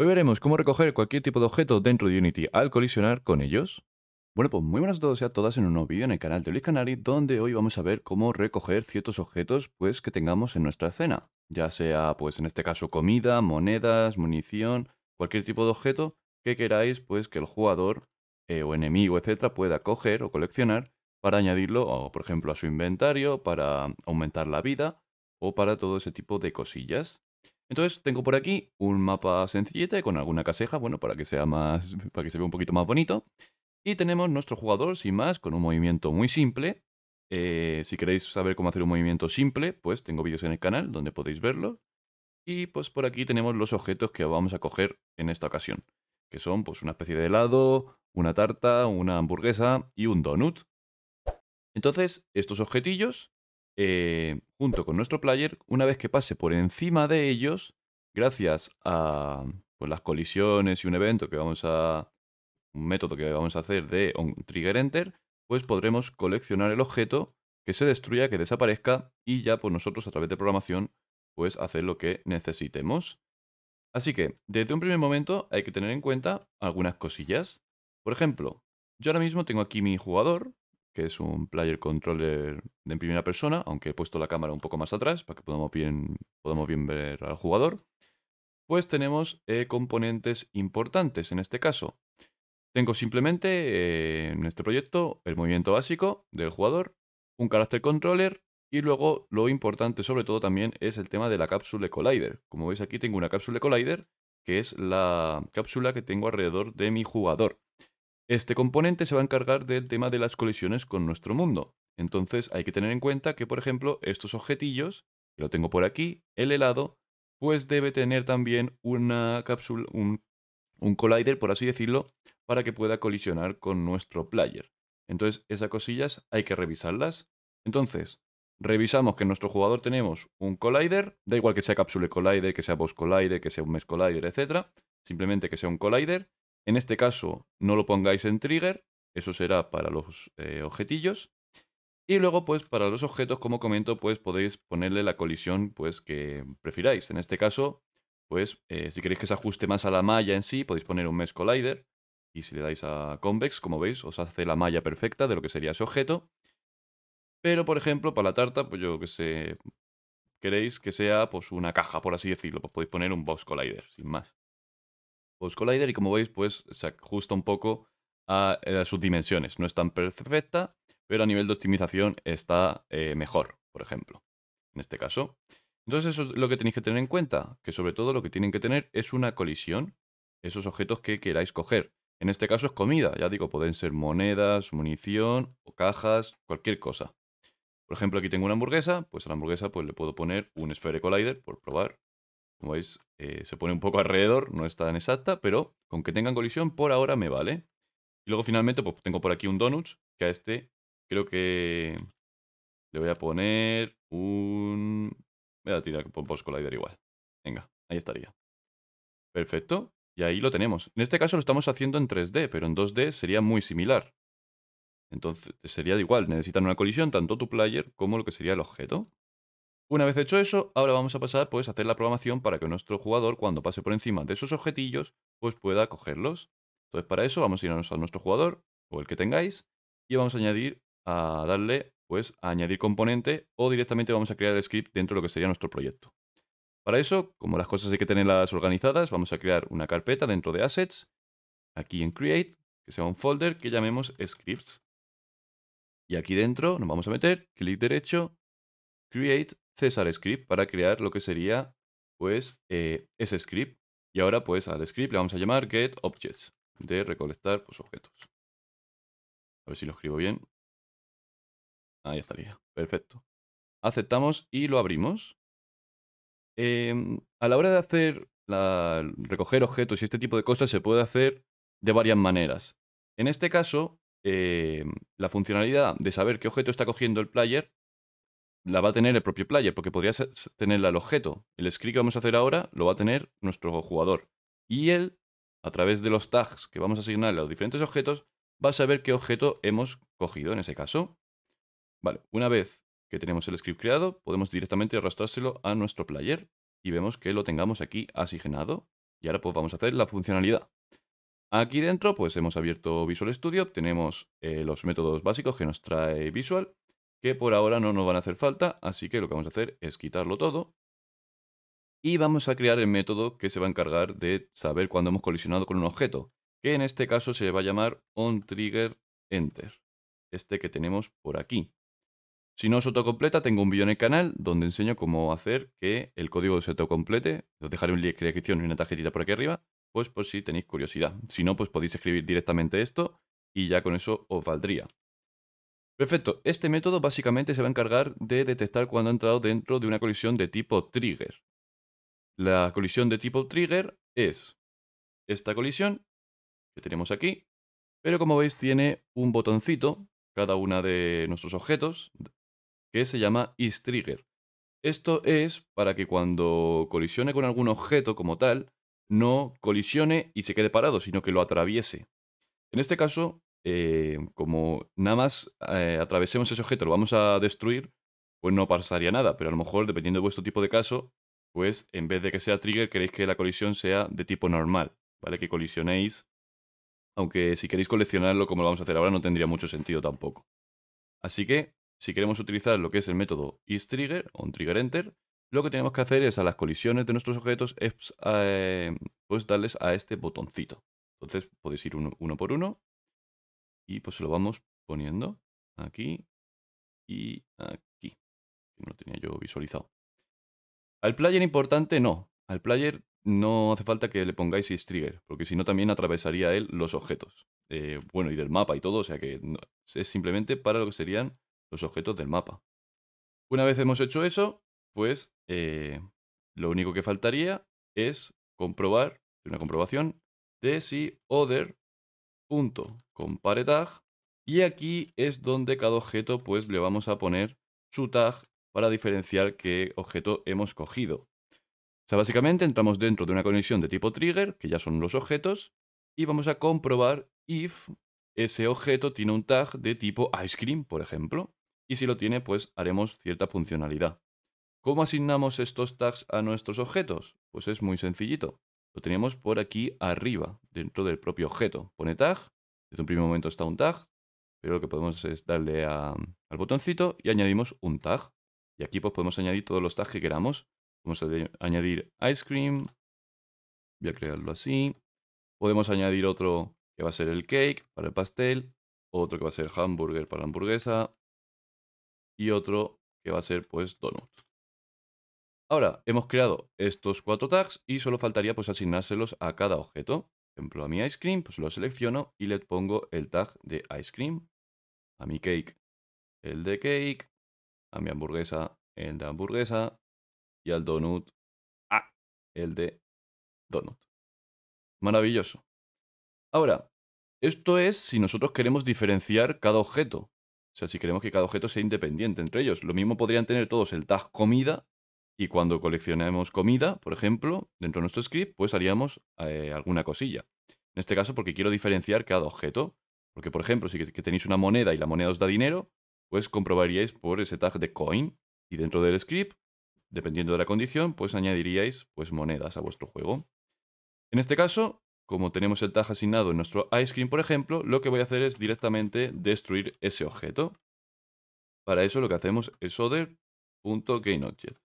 Hoy veremos cómo recoger cualquier tipo de objeto dentro de Unity al colisionar con ellos. Bueno, pues muy buenas a todos y a todas en un nuevo vídeo en el canal de Luis Canary, donde hoy vamos a ver cómo recoger ciertos objetos pues, que tengamos en nuestra escena. Ya sea, pues en este caso, comida, monedas, munición, cualquier tipo de objeto que queráis pues, que el jugador eh, o enemigo, etcétera, pueda coger o coleccionar para añadirlo, por ejemplo, a su inventario, para aumentar la vida o para todo ese tipo de cosillas. Entonces tengo por aquí un mapa sencillete con alguna caseja, bueno, para que sea más, para que se vea un poquito más bonito. Y tenemos nuestro jugador, sin más, con un movimiento muy simple. Eh, si queréis saber cómo hacer un movimiento simple, pues tengo vídeos en el canal donde podéis verlo. Y pues por aquí tenemos los objetos que vamos a coger en esta ocasión, que son pues una especie de helado, una tarta, una hamburguesa y un donut. Entonces, estos objetillos eh, junto con nuestro player, una vez que pase por encima de ellos, gracias a pues, las colisiones y un evento que vamos a. un método que vamos a hacer de on trigger enter, pues podremos coleccionar el objeto que se destruya, que desaparezca y ya por pues, nosotros a través de programación pues hacer lo que necesitemos. Así que desde un primer momento hay que tener en cuenta algunas cosillas. Por ejemplo, yo ahora mismo tengo aquí mi jugador que es un player controller en primera persona, aunque he puesto la cámara un poco más atrás para que podamos bien, bien ver al jugador, pues tenemos eh, componentes importantes en este caso. Tengo simplemente eh, en este proyecto el movimiento básico del jugador, un carácter controller y luego lo importante sobre todo también es el tema de la cápsula collider. Como veis aquí tengo una cápsula collider que es la cápsula que tengo alrededor de mi jugador. Este componente se va a encargar del tema de las colisiones con nuestro mundo. Entonces hay que tener en cuenta que, por ejemplo, estos objetillos, que lo tengo por aquí, el helado, pues debe tener también una cápsula, un, un collider, por así decirlo, para que pueda colisionar con nuestro player. Entonces, esas cosillas hay que revisarlas. Entonces, revisamos que en nuestro jugador tenemos un collider, da igual que sea cápsula collider, que sea post collider, que sea un mes collider, etc. Simplemente que sea un collider. En este caso, no lo pongáis en trigger, eso será para los eh, objetillos. Y luego, pues, para los objetos, como comento, pues podéis ponerle la colisión pues, que prefiráis. En este caso, pues, eh, si queréis que se ajuste más a la malla en sí, podéis poner un mesh collider. Y si le dais a convex, como veis, os hace la malla perfecta de lo que sería ese objeto. Pero, por ejemplo, para la tarta, pues yo que sé, queréis que sea pues una caja, por así decirlo, pues podéis poner un box collider, sin más. Post pues, Collider y como veis pues se ajusta un poco eh, a, sus dimensiones. No es tan perfecta, pero a nivel de optimización está eh, mejor, por ejemplo, en este caso. Entonces eso es lo que tenéis que tener en cuenta, que sobre todo lo que tienen que tener es una colisión, esos objetos que queráis coger. En este caso es comida, ya digo, pueden ser monedas, munición o cajas, cualquier cosa. Por ejemplo, aquí tengo una hamburguesa, pues a la hamburguesa pues, le puedo poner un Sphere Collider por probar como veis, eh, se pone un poco alrededor, no es tan exacta, pero con que tengan colisión por ahora me vale. Y luego finalmente pues tengo por aquí un donut, que a este creo que le voy a poner un... Voy a tirar con Post Collider igual. Venga, ahí estaría. Perfecto. Y ahí lo tenemos. En este caso lo estamos haciendo en 3D, pero en 2D sería muy similar. Entonces sería igual, necesitan una colisión tanto tu player como lo que sería el objeto. Una vez hecho eso, ahora vamos a pasar pues a hacer la programación para que nuestro jugador cuando pase por encima de esos objetillos pues pueda cogerlos. Entonces para eso vamos a irnos a nuestro jugador o el que tengáis y vamos a añadir a darle pues a añadir componente o directamente vamos a crear el script dentro de lo que sería nuestro proyecto. Para eso, como las cosas hay que tenerlas organizadas, vamos a crear una carpeta dentro de assets aquí en create que sea un folder que llamemos scripts. Y aquí dentro nos vamos a meter clic derecho create César Script para crear lo que sería pues eh, ese script. Y ahora pues al script le vamos a llamar get objects, de recolectar pues, objetos. A ver si lo escribo bien. Ahí estaría, perfecto. Aceptamos y lo abrimos. Em, a la hora de hacer la, recoger objetos y este tipo de cosas se puede hacer de varias maneras. En este caso, em, la funcionalidad de saber qué objeto está cogiendo el player la va a tener el propio player, porque podría tenerla el objeto. El script que vamos a hacer ahora lo va a tener nuestro jugador. Y él, a través de los tags que vamos a asignarle a los diferentes objetos, va a saber qué objeto hemos cogido en ese caso. Vale, una vez que tenemos el script creado, podemos directamente arrastrárselo a nuestro player y vemos que lo tengamos aquí asignado. Y ahora pues vamos a hacer la funcionalidad. Aquí dentro pues hemos abierto Visual Studio, tenemos eh, los métodos básicos que nos trae Visual que por ahora no nos van a hacer falta, así que lo que vamos a hacer es quitarlo todo y vamos a crear el método que se va a encargar de saber cuando hemos colisionado con un objeto, que en este caso se va a llamar onTriggerEnter, este que tenemos por aquí. Si no os autocompleta, tengo un vídeo en el canal donde enseño cómo hacer que el código se autocomplete. Os dejaré un link de descripción y una tarjetita por aquí arriba, pues por si tenéis curiosidad. Si no, pues podéis escribir directamente esto y ya con eso os valdría. Perfecto. Este método básicamente se va a encargar de detectar cuando ha entrado dentro de una colisión de tipo trigger. La colisión de tipo trigger es esta colisión que tenemos aquí, pero como veis tiene un botoncito, cada uno de nuestros objetos, que se llama IsTrigger. Esto es para que cuando colisione con algún objeto como tal, no colisione y se quede parado, sino que lo atraviese. En este caso, eh, como nada más eh, atravesemos ese objeto, lo vamos a destruir, pues no pasaría nada. Pero a lo mejor, dependiendo de vuestro tipo de caso, pues en vez de que sea trigger, queréis que la colisión sea de tipo normal, ¿vale? Que colisionéis. Aunque si queréis coleccionarlo como lo vamos a hacer ahora, no tendría mucho sentido tampoco. Así que, si queremos utilizar lo que es el método isTrigger o un trigger enter, lo que tenemos que hacer es a las colisiones de nuestros objetos eh, pues darles a este botoncito. Entonces podéis ir uno por uno y pues se lo vamos poniendo aquí y aquí. No lo tenía yo visualizado. Al player importante no. Al player no hace falta que le pongáis is trigger, porque si no también atravesaría él los objetos. Eh, bueno, y del mapa y todo, o sea que es simplemente para lo que serían los objetos del mapa. Una vez hemos hecho eso, pues eh, lo único que faltaría es comprobar, una comprobación, de si other compare tag y aquí es donde cada objeto pues le vamos a poner su tag para diferenciar qué objeto hemos cogido. O sea, básicamente entramos dentro de una conexión de tipo trigger, que ya son los objetos, y vamos a comprobar if ese objeto tiene un tag de tipo ice cream, por ejemplo, y si lo tiene, pues haremos cierta funcionalidad. ¿Cómo asignamos estos tags a nuestros objetos? Pues es muy sencillito. Lo tenemos por aquí arriba, dentro del propio objeto. Pone tag desde un primer momento está un tag, pero lo que podemos es darle al botoncito y añadimos un tag. Y aquí pues podemos añadir todos los tags que queramos. Vamos a añadir ice cream. Voy a crearlo así. Podemos añadir otro que va a ser el cake para el pastel. Otro que va a ser hamburger para la hamburguesa. Y otro que va a ser pues donut. Ahora, hemos creado estos cuatro tags y solo faltaría pues asignárselos a cada objeto ejemplo, a mi ice cream, pues lo selecciono y le pongo el tag de ice cream. A mi cake, el de cake. A mi hamburguesa, el de hamburguesa. Y al donut, ah, el de donut. Maravilloso. Ahora, esto es si nosotros queremos diferenciar cada objeto. O sea, si queremos que cada objeto sea independiente entre ellos. Lo mismo podrían tener todos el tag comida y cuando coleccionemos comida, por ejemplo, dentro de nuestro script, pues haríamos eh, alguna cosilla. En este caso, porque quiero diferenciar cada objeto. Porque, por ejemplo, si tenéis una moneda y la moneda os da dinero, pues comprobaríais por ese tag de coin. Y dentro del script, dependiendo de la condición, pues añadiríais pues, monedas a vuestro juego. En este caso, como tenemos el tag asignado en nuestro ice cream, por ejemplo, lo que voy a hacer es directamente destruir ese objeto. Para eso lo que hacemos es other.gainObject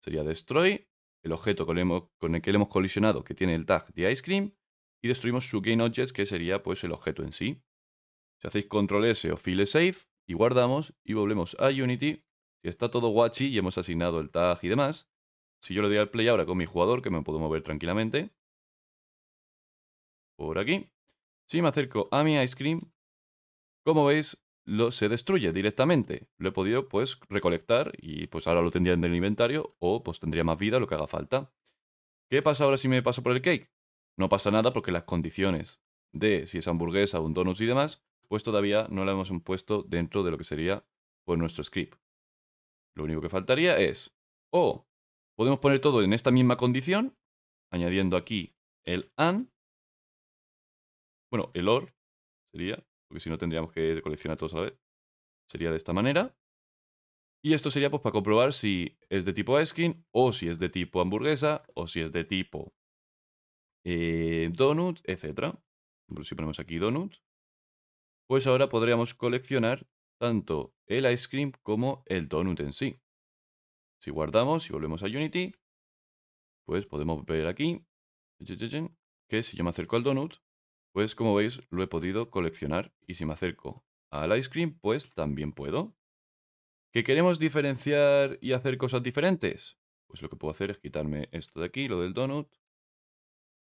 sería destroy el objeto con el, que le hemos colisionado que tiene el tag de ice cream y destruimos su game object que sería pues el objeto en sí. Si hacéis control S o file save y guardamos y volvemos a Unity, que está todo guachi y hemos asignado el tag y demás, si yo le doy al play ahora con mi jugador que me puedo mover tranquilamente, por aquí, si me acerco a mi ice cream, como veis lo, se destruye directamente. Lo he podido pues recolectar y pues ahora lo tendría en el inventario o pues tendría más vida, lo que haga falta. ¿Qué pasa ahora si me paso por el cake? No pasa nada porque las condiciones de si es hamburguesa, un donut y demás, pues todavía no la hemos puesto dentro de lo que sería pues nuestro script. Lo único que faltaría es, o podemos poner todo en esta misma condición, añadiendo aquí el AND, bueno, el OR sería, porque si no tendríamos que coleccionar todos a la vez. Sería de esta manera. Y esto sería pues para comprobar si es de tipo Cream. o si es de tipo hamburguesa o si es de tipo eh, donut, etc. Si ponemos aquí donut, pues ahora podríamos coleccionar tanto el ice cream como el donut en sí. Si guardamos y volvemos a Unity, pues podemos ver aquí que si yo me acerco al donut, pues como veis lo he podido coleccionar y si me acerco al ice cream pues también puedo. ¿Que queremos diferenciar y hacer cosas diferentes? Pues lo que puedo hacer es quitarme esto de aquí, lo del donut.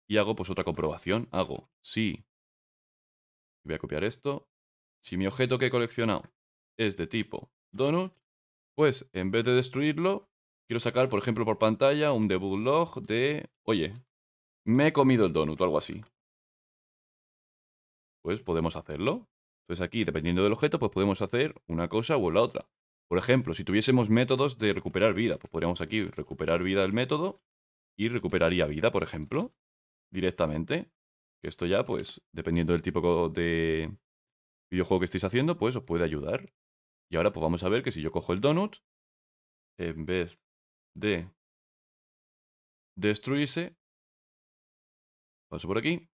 Y hago pues otra comprobación. Hago, sí. Voy a copiar esto. Si mi objeto que he coleccionado es de tipo donut, pues en vez de destruirlo, quiero sacar, por ejemplo, por pantalla un debug log de, oye, me he comido el donut o algo así pues podemos hacerlo. Entonces aquí, dependiendo del objeto, pues podemos hacer una cosa o la otra. Por ejemplo, si tuviésemos métodos de recuperar vida, pues podríamos aquí recuperar vida del método y recuperaría vida, por ejemplo, directamente. Esto ya, pues, dependiendo del tipo de videojuego que estéis haciendo, pues os puede ayudar. Y ahora, pues vamos a ver que si yo cojo el donut, en vez de destruirse, paso por aquí,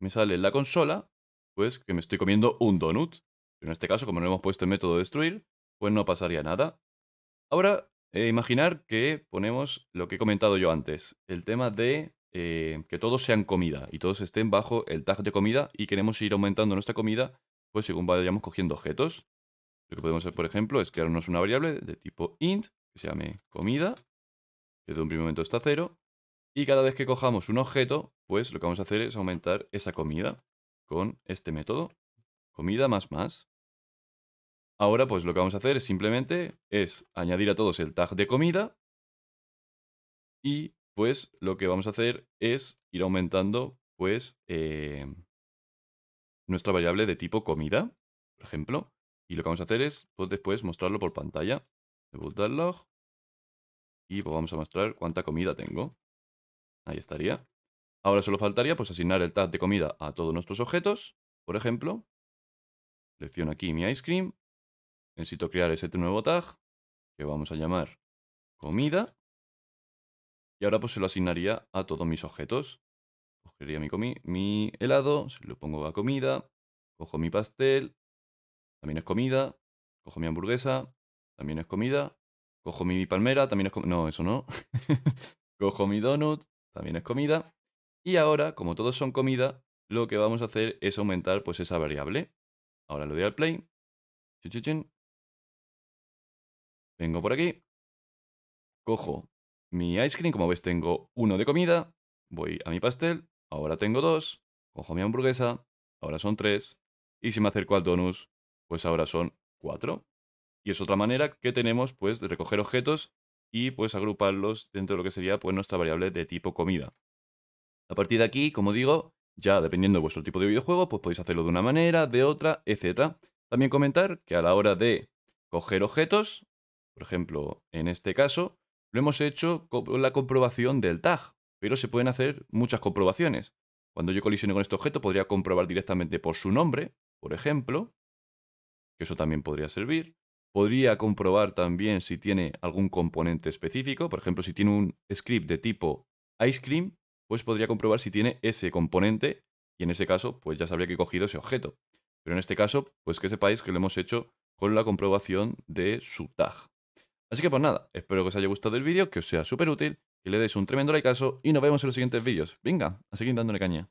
me sale en la consola, pues que me estoy comiendo un donut. en este caso, como no hemos puesto el método destruir, pues no pasaría nada. Ahora, eh, imaginar que ponemos lo que he comentado yo antes, el tema de eh, que todos sean comida y todos estén bajo el tag de comida y queremos ir aumentando nuestra comida, pues según vayamos cogiendo objetos. Lo que podemos hacer, por ejemplo, es crearnos una variable de tipo int que se llame comida, que de un primer momento está cero, y cada vez que cojamos un objeto, pues lo que vamos a hacer es aumentar esa comida con este método. Comida más más. Ahora pues lo que vamos a hacer es simplemente es añadir a todos el tag de comida. Y pues lo que vamos a hacer es ir aumentando pues eh, nuestra variable de tipo comida, por ejemplo. Y lo que vamos a hacer es pues, después mostrarlo por pantalla. log. Y pues vamos a mostrar cuánta comida tengo. Ahí estaría. Ahora solo faltaría pues asignar el tag de comida a todos nuestros objetos. Por ejemplo, selecciono aquí mi ice cream. Necesito crear ese nuevo tag que vamos a llamar comida. Y ahora pues se lo asignaría a todos mis objetos. Cogería mi, helado, se lo pongo a comida, cojo mi pastel, también es comida, cojo mi hamburguesa, también es comida, cojo mi palmera, también es comida, no, eso no, cojo mi donut, también es comida. Y ahora, como todos son comida, lo que vamos a hacer es aumentar pues esa variable. Ahora le doy al play. Vengo por aquí. Cojo mi ice cream. Como ves, tengo uno de comida. Voy a mi pastel. Ahora tengo dos. Cojo mi hamburguesa. Ahora son tres. Y si me acerco al donus, pues ahora son cuatro. Y es otra manera que tenemos pues de recoger objetos y pues agruparlos dentro de lo que sería pues nuestra variable de tipo comida. A partir de aquí, como digo, ya dependiendo de vuestro tipo de videojuego, pues podéis hacerlo de una manera, de otra, etc. También comentar que a la hora de coger objetos, por ejemplo, en este caso, lo hemos hecho con la comprobación del tag, pero se pueden hacer muchas comprobaciones. Cuando yo colisione con este objeto, podría comprobar directamente por su nombre, por ejemplo, que eso también podría servir. Podría comprobar también si tiene algún componente específico, por ejemplo, si tiene un script de tipo ice cream, pues podría comprobar si tiene ese componente y en ese caso, pues ya sabría que he cogido ese objeto. Pero en este caso, pues que sepáis que lo hemos hecho con la comprobación de su tag. Así que pues nada, espero que os haya gustado el vídeo, que os sea súper útil, que le deis un tremendo caso y nos vemos en los siguientes vídeos. Venga, a seguir dándole caña.